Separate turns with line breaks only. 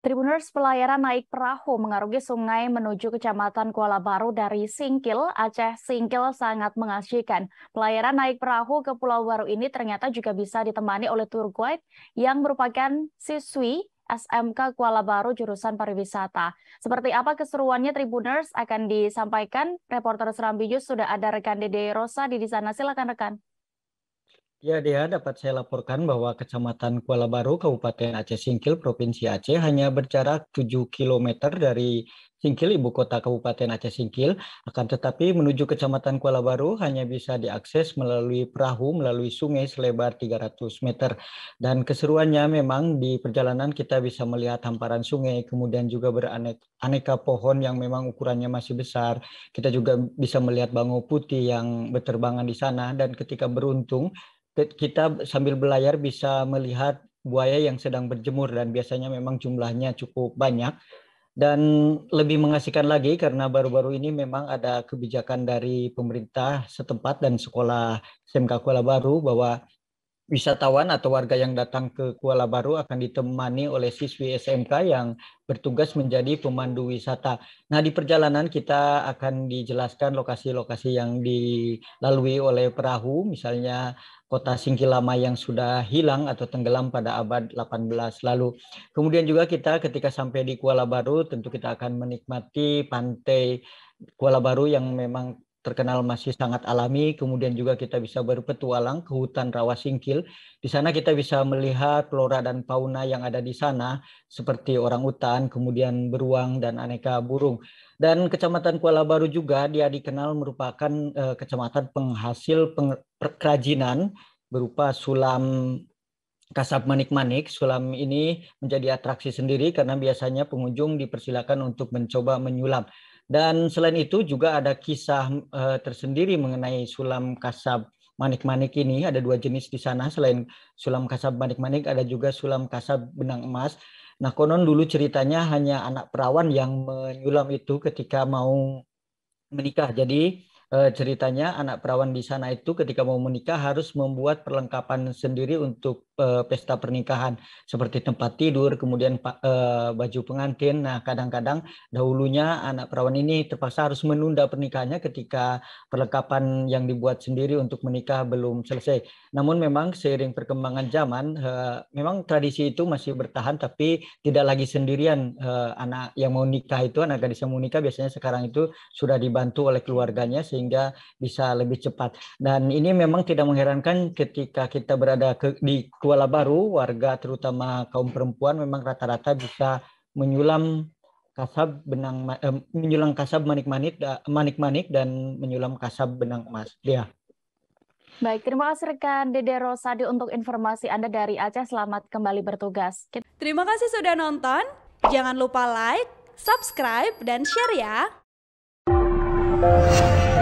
Tribuners pelayaran naik perahu mengarungi sungai menuju Kecamatan Kuala Baru dari Singkil, Aceh. Singkil sangat mengasyikan. Pelayaran naik perahu ke Pulau Baru ini ternyata juga bisa ditemani oleh tour guide yang merupakan siswi SMK Kuala Baru jurusan pariwisata. Seperti apa keseruannya Tribuners akan disampaikan reporter Serambi sudah ada rekan Dede Rosa di sana. Silakan rekan.
Ya, dia dapat saya laporkan bahwa Kecamatan Kuala Baru, Kabupaten Aceh Singkil, Provinsi Aceh hanya berjarak 7 km dari Singkil, ibu kota Kabupaten Aceh Singkil, akan tetapi menuju Kecamatan Kuala Baru hanya bisa diakses melalui perahu melalui sungai selebar 300 meter. Dan keseruannya memang di perjalanan kita bisa melihat hamparan sungai, kemudian juga beraneka pohon yang memang ukurannya masih besar. Kita juga bisa melihat bangau putih yang berterbangan di sana dan ketika beruntung kita sambil belayar bisa melihat buaya yang sedang berjemur dan biasanya memang jumlahnya cukup banyak dan lebih mengasihkan lagi karena baru-baru ini memang ada kebijakan dari pemerintah setempat dan sekolah SMK Kuala Baru bahwa wisatawan atau warga yang datang ke Kuala Baru akan ditemani oleh siswi SMK yang bertugas menjadi pemandu wisata. Nah, di perjalanan kita akan dijelaskan lokasi-lokasi yang dilalui oleh perahu, misalnya kota Singkilama yang sudah hilang atau tenggelam pada abad 18 lalu. Kemudian juga kita ketika sampai di Kuala Baru tentu kita akan menikmati pantai Kuala Baru yang memang terkenal masih sangat alami. Kemudian juga kita bisa berpetualang ke hutan rawa singkil. Di sana kita bisa melihat flora dan fauna yang ada di sana seperti orang hutan, kemudian beruang dan aneka burung. Dan Kecamatan Kuala Baru juga dia dikenal merupakan uh, kecamatan penghasil kerajinan berupa sulam kasap manik-manik. Sulam ini menjadi atraksi sendiri karena biasanya pengunjung dipersilakan untuk mencoba menyulam. Dan selain itu juga ada kisah uh, tersendiri mengenai sulam kasab manik-manik ini. Ada dua jenis di sana. Selain sulam kasab manik-manik, ada juga sulam kasab benang emas. Nah, konon dulu ceritanya hanya anak perawan yang menyulam itu ketika mau menikah. Jadi uh, ceritanya anak perawan di sana itu ketika mau menikah harus membuat perlengkapan sendiri untuk Eh, pesta pernikahan seperti tempat tidur, kemudian eh, baju pengantin. Nah, kadang-kadang dahulunya anak perawan ini terpaksa harus menunda pernikahannya ketika perlengkapan yang dibuat sendiri untuk menikah belum selesai. Namun memang seiring perkembangan zaman, eh, memang tradisi itu masih bertahan, tapi tidak lagi sendirian anak yang mau nikah itu, anak gadis yang mau nikah biasanya sekarang itu sudah dibantu oleh keluarganya sehingga bisa lebih cepat. Dan ini memang tidak mengherankan ketika kita berada ke, di Kuala Baru, warga terutama kaum perempuan memang rata-rata bisa menyulam kasab benang eh, menyulam kasab manik-manik manik-manik dan menyulam kasab benang emas. Ya.
Baik, terima kasih rekan Dede Rosadi untuk informasi Anda dari Aceh. Selamat kembali bertugas. Terima kasih sudah nonton. Jangan lupa like, subscribe, dan share ya.